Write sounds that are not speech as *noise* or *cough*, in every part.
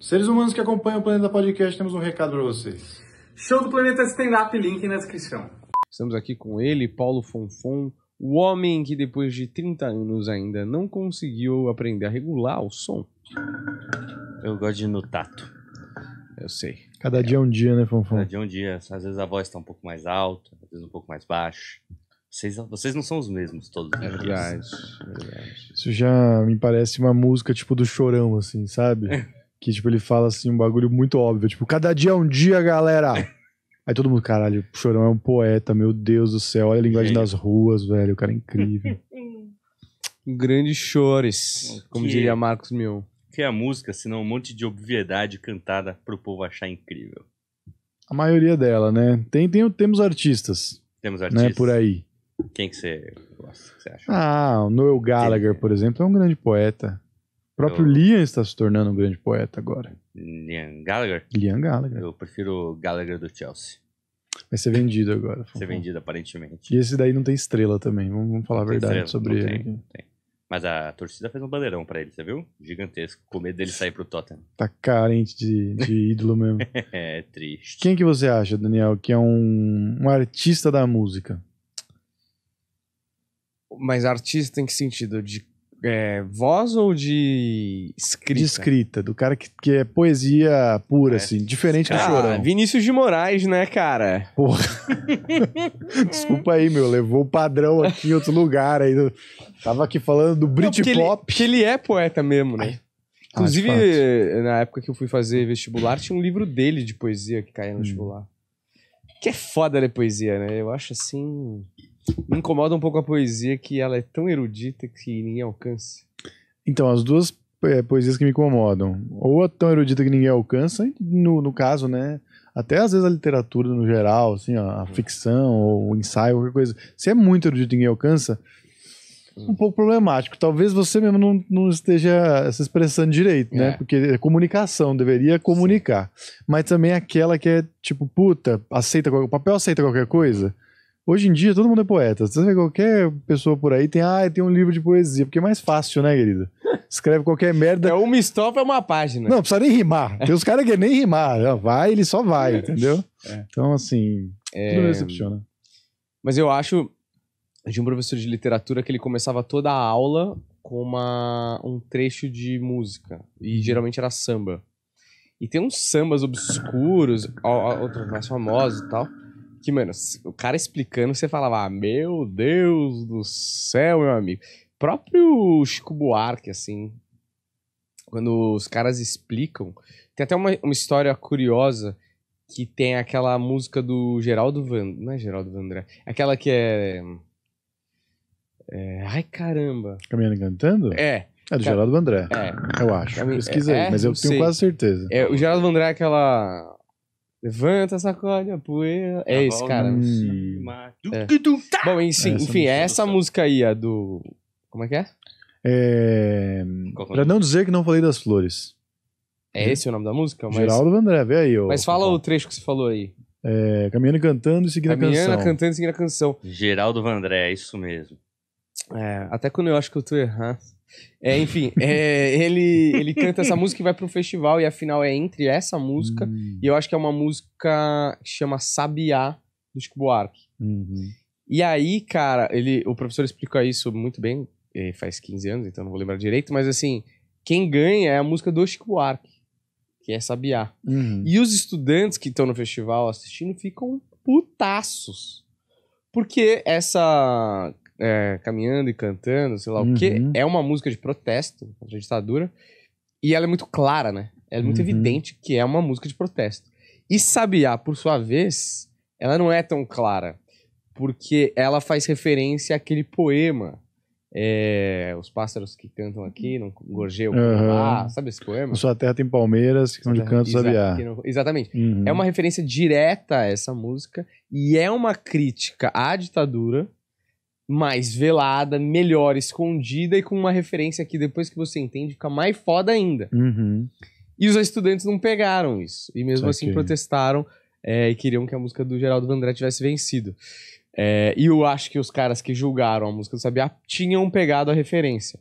Seres humanos que acompanham o Planeta Podcast, temos um recado para vocês. Show do Planeta Stand Up, link na descrição. Estamos aqui com ele, Paulo Fonfon, o homem que depois de 30 anos ainda não conseguiu aprender a regular o som. Eu gosto de ir no tato. Eu sei. Cada é. dia é um dia, né, Fonfon? Cada dia é um dia. Às vezes a voz está um pouco mais alta, às vezes um pouco mais baixa. Vocês, vocês não são os mesmos todos. É verdade, é verdade. Isso já me parece uma música tipo do Chorão, assim, sabe? *laughs* Que, tipo, ele fala assim um bagulho muito óbvio. Tipo, cada dia é um dia, galera! Aí todo mundo, caralho, o Chorão é um poeta, meu Deus do céu. Olha a linguagem das ruas, velho. O cara é incrível. *laughs* Grandes chores, como Que- diria Marcos Mion. Que é a música, senão um monte de obviedade cantada pro povo achar incrível. A maioria dela, né? Tem, tem, temos artistas, Temos né, artistas. né, por aí. Quem que você gosta? que você acha? Ah, o Noel Gallagher, por exemplo, é um grande poeta. O próprio eu... Liam está se tornando um grande poeta agora. Liam Gallagher? Liam Gallagher. Eu prefiro Gallagher do Chelsea. Vai ser vendido agora. Vai ser vendido, aparentemente. E esse daí não tem estrela também, vamos, vamos falar não a verdade estrela, sobre ele. Tem, tem. Mas a torcida fez um bandeirão para ele, você viu? Gigantesco, com medo dele sair pro Tottenham. Tá carente de, de *laughs* ídolo mesmo. é, triste. Quem que você acha, Daniel, que é um, um artista da música? Mas artista em que sentido? De é, voz ou de escrita? De escrita, do cara que, que é poesia pura, é. assim, diferente do ah, Chorão. Vinícius de Moraes, né, cara? Porra. *laughs* Desculpa aí, meu, levou o padrão aqui em outro lugar aí. Tava aqui falando do Britpop. porque ele, ele, é poeta mesmo, né? Ai. Inclusive, ah, na época que eu fui fazer vestibular, tinha um livro dele de poesia que caía no hum. vestibular. Que é foda ler poesia, né? Eu acho assim. Me incomoda um pouco a poesia que ela é tão erudita que ninguém alcança. Então, as duas é, poesias que me incomodam. Ou a tão erudita que ninguém alcança, no, no caso, né? Até às vezes a literatura no geral, assim, ó, a ficção ou o ensaio, qualquer coisa. Se é muito erudito e ninguém alcança, é um pouco problemático. Talvez você mesmo não, não esteja se expressando direito, né? É. Porque é comunicação, deveria comunicar. Sim. Mas também aquela que é tipo, puta, aceita, o papel aceita qualquer coisa. Hoje em dia todo mundo é poeta. Você vê qualquer pessoa por aí tem, ah, tem um livro de poesia, porque é mais fácil, né, querida? Escreve qualquer merda. É uma estrofe, é uma página. Não, precisa nem rimar. Tem os caras que nem rimar. vai, ele só vai, entendeu? É. Então, assim, é... tudo decepciona. Mas eu acho de um professor de literatura que ele começava toda a aula com uma, um trecho de música. E uhum. geralmente era samba. E tem uns sambas obscuros, outros mais famosos e tal. Que, mano, o cara explicando, você falava, ah, meu Deus do céu, meu amigo. Próprio Chico Buarque, assim, quando os caras explicam. Tem até uma, uma história curiosa que tem aquela música do Geraldo Vandré. Não é Geraldo Vandré. Aquela que é. é... Ai caramba. Caminhando cantando? É. É do Geraldo Vandré. É. Eu acho. Camin... Pesquisa aí, é, é, mas eu tenho sei. quase certeza. É, o Geraldo Vandré é aquela. Levanta, sacode a poeira. É tá esse, cara. Né? Hum. É. Tá! Bom, enfim, é enfim é essa música aí, a do. Como é que é? É... é pra não dizer que não falei das flores. É esse o nome da música? Mas... Geraldo Vandré, vê aí. Ô, mas fala o trecho que você falou aí. É, caminhando e cantando e seguindo caminhando, a canção. Caminhando, cantando e seguindo a canção. Geraldo Vandré, é isso mesmo. É, até quando eu acho que eu tô errando. É, enfim, é, ele, ele canta essa música e vai para um festival, e afinal é entre essa música hum. e eu acho que é uma música que chama Sabiá, do Chico Buarque. Uhum. E aí, cara, ele, o professor explica isso muito bem, eh, faz 15 anos, então não vou lembrar direito, mas assim, quem ganha é a música do Chico Buarque, que é Sabiá. Uhum. E os estudantes que estão no festival assistindo ficam putaços. Porque essa é, caminhando e cantando, sei lá uhum. o quê. Uhum. É uma música de protesto contra a ditadura. E ela é muito clara, né? Ela é muito uhum. evidente que é uma música de protesto. E Sabiá, por sua vez, ela não é tão clara, porque ela faz referência àquele poema. É, os pássaros que cantam aqui, não gorjeiam uhum. ah, sabe esse poema? Sua terra tem palmeiras que são de canto sabiá. Não, exatamente. Uhum. É uma referência direta a essa música e é uma crítica à ditadura mais velada, melhor escondida e com uma referência que depois que você entende fica mais foda ainda. Uhum. E os estudantes não pegaram isso. E mesmo assim protestaram é, e queriam que a música do Geraldo Vandré tivesse vencido. É, e eu acho que os caras que julgaram a música do Sabiá tinham pegado a referência.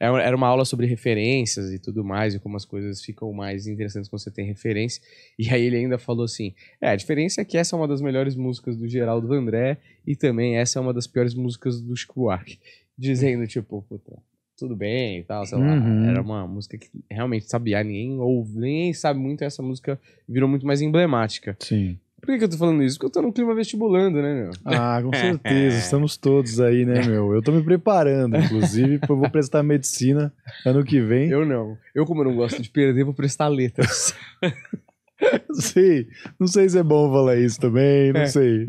É era uma aula sobre referências e tudo mais, e como as coisas ficam mais interessantes quando você tem referência. E aí ele ainda falou assim: é, a diferença é que essa é uma das melhores músicas do Geraldo Vandré e também essa é uma das piores músicas do Chico Buarque. *laughs* Dizendo, tipo, puta, tudo bem e tal, sei lá. Uhum. Era uma música que realmente sabia, ah, ninguém ouve, nem sabe muito, essa música virou muito mais emblemática. Sim. Por que, que eu tô falando isso? Porque eu tô no clima vestibulando, né, meu? Ah, com certeza. *laughs* Estamos todos aí, né, meu? Eu tô me preparando, inclusive, eu vou prestar medicina ano que vem. Eu não. Eu, como eu não gosto de perder, vou prestar letras. *laughs* Sim, não sei se é bom falar isso também, não é. sei.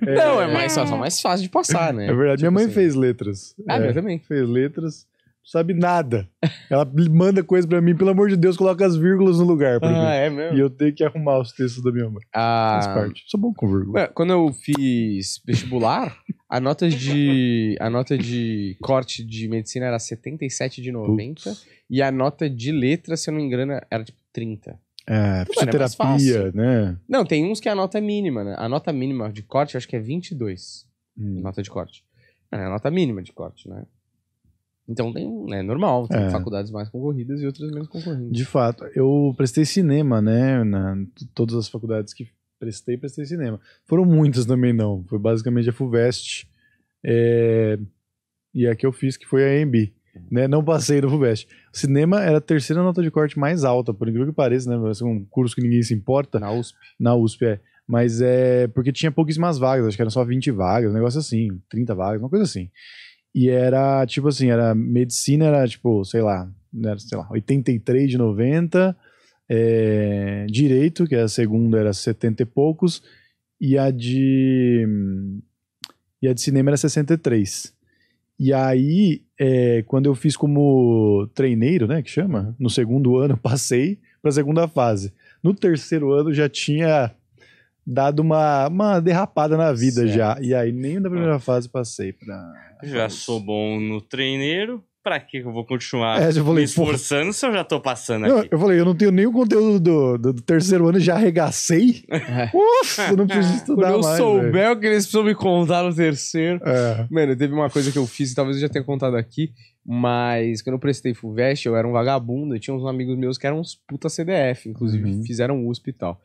Não, é mais, só, só é mais fácil de passar, né? É verdade, tipo minha mãe assim. fez letras. Ah, é, também. Fez letras sabe nada. Ela manda coisa para mim, pelo amor de Deus, coloca as vírgulas no lugar. Pra ah, mim. é mesmo? E eu tenho que arrumar os textos da minha mãe. Ah. Faz parte. Sou bom com vírgula. Quando eu fiz vestibular, a nota de, a nota de corte de medicina era 77 de 90 Puts. e a nota de letra, se eu não me engano, era tipo 30. É, é fisioterapia, é né? Não, tem uns que é a nota é mínima, né? A nota mínima de corte, eu acho que é 22. Hum. Nota de corte. É a nota mínima de corte, né? Então tem, é normal, tem é. faculdades mais concorridas e outras menos concorridas. De fato, eu prestei cinema, né? Na, todas as faculdades que prestei, prestei cinema. Foram muitas também não, foi basicamente a FUVEST é, e a que eu fiz que foi a EMB. Né? Não passei no FUVEST. Cinema era a terceira nota de corte mais alta, por incrível que pareça, né? É um curso que ninguém se importa. Na USP. Na USP, é. Mas é porque tinha pouquíssimas vagas, acho que eram só 20 vagas, um negócio assim, 30 vagas, uma coisa assim. E era, tipo assim, era medicina, era tipo, sei lá, era, né, sei lá, 83 de 90, é, eh, direito, que a segunda era 70 e poucos, e a de e a de cinema era 63. E aí, é, quando eu fiz como treineiro, né, que chama, no segundo ano passei para a segunda fase. No terceiro ano já tinha dado uma, uma derrapada na vida certo. já. E aí nem da primeira ah. fase passei pra. Já sou bom no treineiro. Pra que eu vou continuar é, eu falei, me esforçando pô... se eu já tô passando aqui? Eu falei, eu não tenho nem o conteúdo do, do, do terceiro ano, já arregacei. É. *laughs* eu não preciso estudar eu mais. Eu souber o que eles precisam me contar no terceiro. É. Mano, teve uma coisa que eu fiz, talvez eu já tenha contado aqui, mas quando eu prestei FUVEST, eu era um vagabundo. Eu tinha uns amigos meus que eram uns puta CDF, inclusive, uhum. fizeram USP e tal.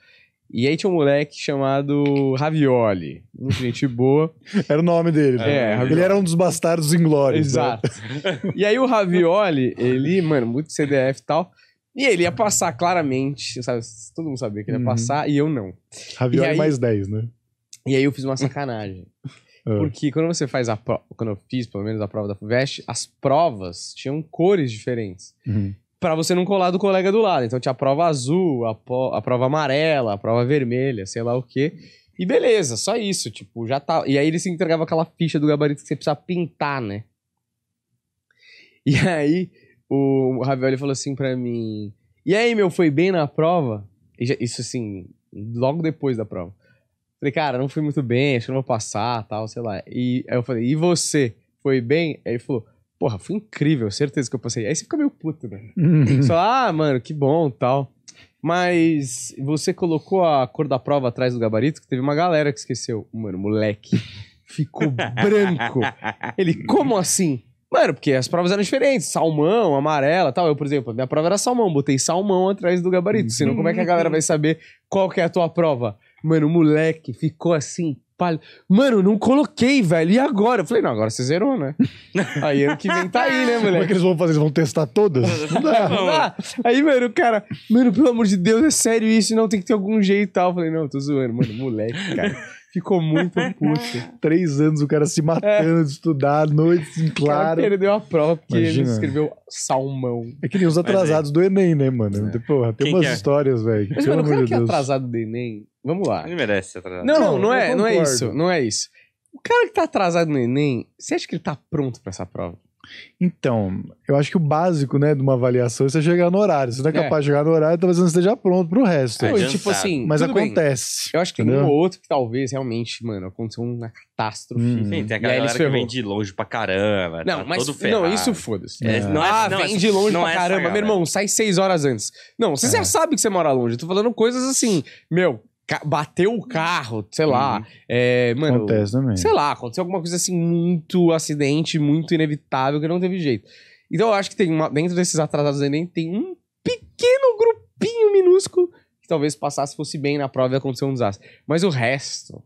E aí tinha um moleque chamado Ravioli. um gente boa. *laughs* Era o nome dele, né? É, ele era um dos bastardos inglórios. Né? Exato. Né? E aí o Ravioli, ele, mano, muito CDF e tal. E ele ia passar claramente, sabe? Todo mundo sabia que ele ia uhum. passar e eu não. Ravioli aí, mais 10, né? E aí eu fiz uma sacanagem. *laughs* Ah. Porque quando você faz a prova, quando eu fiz pelo menos a prova da FUVEST, as provas tinham cores diferentes. Uhum para você não colar do colega do lado. Então tinha a prova azul, a, a prova amarela, a prova vermelha, sei lá o quê. E beleza, só isso, tipo, já tá. E aí ele se entregava aquela ficha do gabarito que você precisa pintar, né? E *laughs* aí o Ravioli falou assim para mim: "E aí, meu, foi bem na prova?" Já, isso assim, logo depois da prova. Falei: "Cara, não fui muito bem, acho que não vou passar, tal, sei lá". E aí eu falei: "E você, foi bem?" Aí ele falou: porra, foi incrível, certeza que eu passei. Aí você fica meio puto, velho. Né? Só, uhum. ah, mano, que bom tal. Mas você colocou a cor da prova atrás do gabarito, que teve uma galera que esqueceu. Mano, moleque, ficou branco. Ele, como assim? Mano, porque as provas eram diferentes, salmão, amarela tal. Eu, por exemplo, a minha prova era salmão, botei salmão atrás do gabarito. Senão, como é que a galera vai saber qual que é a tua prova? Mano, moleque, ficou assim, palha. Mano, não coloquei, velho. E agora? Eu falei, não, agora você zerou, né? *laughs* aí ano que vem tá aí, né, moleque? Como é que eles vão fazer? Eles vão testar todas? *laughs* não Não Aí, mano, o cara, mano, pelo amor de Deus, é sério isso, não tem que ter algum jeito e tal. Eu falei, não, tô zoando, mano, moleque, cara. Ficou muito *laughs* puto. Três anos o cara se matando é. de estudar, noites em claro. Ele deu a prova porque Imagina. ele escreveu salmão. É que nem os é. atrasados é. do Enem, né, mano? É. Porra, tem Quem umas é? histórias, velho. Mas, mano, o cara que é atrasado do Enem, Vamos lá. Ele merece ser atrasado. Não, não, não é, não é isso. Não é isso. O cara que tá atrasado no Enem, você acha que ele tá pronto para essa prova? Então, eu acho que o básico, né, de uma avaliação é você chegar no horário. Se não é, é. capaz de chegar no horário, talvez não esteja pronto pro resto. É, é tipo assim, mas acontece. Bem. Eu acho que entendeu? tem um ou outro que talvez realmente, mano, aconteceu uma catástrofe. Hum. Sim, tem aquela galera que vem de longe pra caramba. Não, tá mas não, isso foda-se. É. é. é- ah, não, vem de longe pra é caramba. Meu irmão, né? sai seis horas antes. Não, você já sabe que você mora longe. Eu tô falando coisas assim, meu, bateu o carro, sei lá. Uhum. É, mano, Acontece também. Sei lá, aconteceu alguma coisa assim, muito acidente, muito inevitável, que não teve jeito. Então eu acho que tem uma, dentro desses atrasados do Enem tem um pequeno grupinho minúsculo que talvez passasse, fosse bem na prova e aconteceu um desastre. Mas o resto,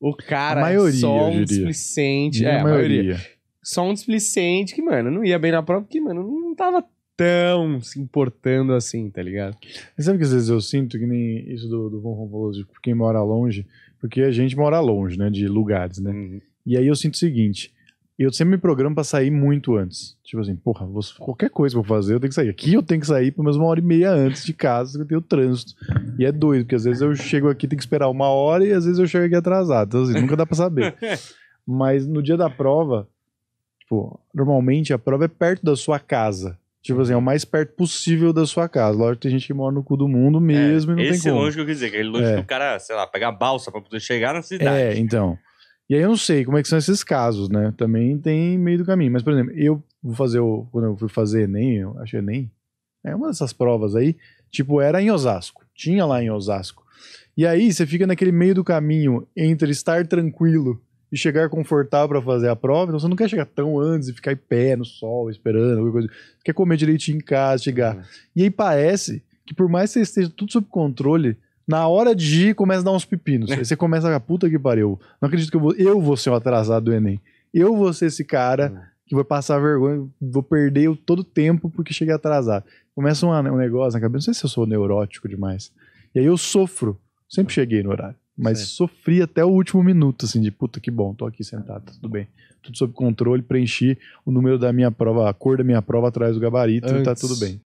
o cara a maioria, é só um displicente. É, a maioria. maioria. Só um displicente que, mano, não ia bem na prova, porque, mano, não tava tão se importando assim, tá ligado? Mas sabe que às vezes eu sinto que nem isso do, do Von falou de tipo, quem mora longe, porque a gente mora longe, né, de lugares, né? Uhum. E aí eu sinto o seguinte, eu sempre me programo para sair muito antes. Tipo assim, porra, vou, qualquer coisa que eu fazer, eu tenho que sair. Aqui eu tenho que sair pelo menos uma hora e meia antes de casa, que eu tenho trânsito. E é doido, porque às vezes eu chego aqui, tenho que esperar uma hora, e às vezes eu chego aqui atrasado. Então, assim, nunca dá pra saber. *laughs* Mas no dia da prova, tipo, normalmente a prova é perto da sua casa. Tipo assim, é o mais perto possível da sua casa. Lógico que tem gente que mora no cu do mundo é, mesmo é, e não esse tem é como. longe que eu quis dizer, aquele é longe é. que o cara, sei lá, pegar a balsa pra poder chegar na cidade. É, então. E aí eu não sei como é que são esses casos, né? Também tem meio do caminho. Mas, por exemplo, eu vou fazer o. Quando eu fui fazer Enem, eu acho Enem. É uma dessas provas aí. Tipo, era em Osasco. Tinha lá em Osasco. E aí você fica naquele meio do caminho entre estar tranquilo e chegar confortável para fazer a prova, então você não quer chegar tão antes e ficar em pé no sol esperando, alguma coisa. Você quer comer direitinho em casa, chegar. Uhum. E aí parece que por mais que você esteja tudo sob controle, na hora de ir começa a dar uns pepinos. Né? Aí você começa a puta que pariu. Não acredito que eu vou, eu vou ser um atrasado do Enem. Eu vou ser esse cara uhum. que vai passar vergonha, vou perder todo o tempo porque cheguei atrasado. Começa um, um negócio na cabeça, não sei se eu sou neurótico demais. E aí eu sofro. Sempre uhum. cheguei no horário. Mas é. sofri até o último minuto, assim, de puta que bom, tô aqui sentado, tudo bem. Tudo sob controle, preenchi o número da minha prova, a cor da minha prova atrás do gabarito, Antes. tá tudo bem.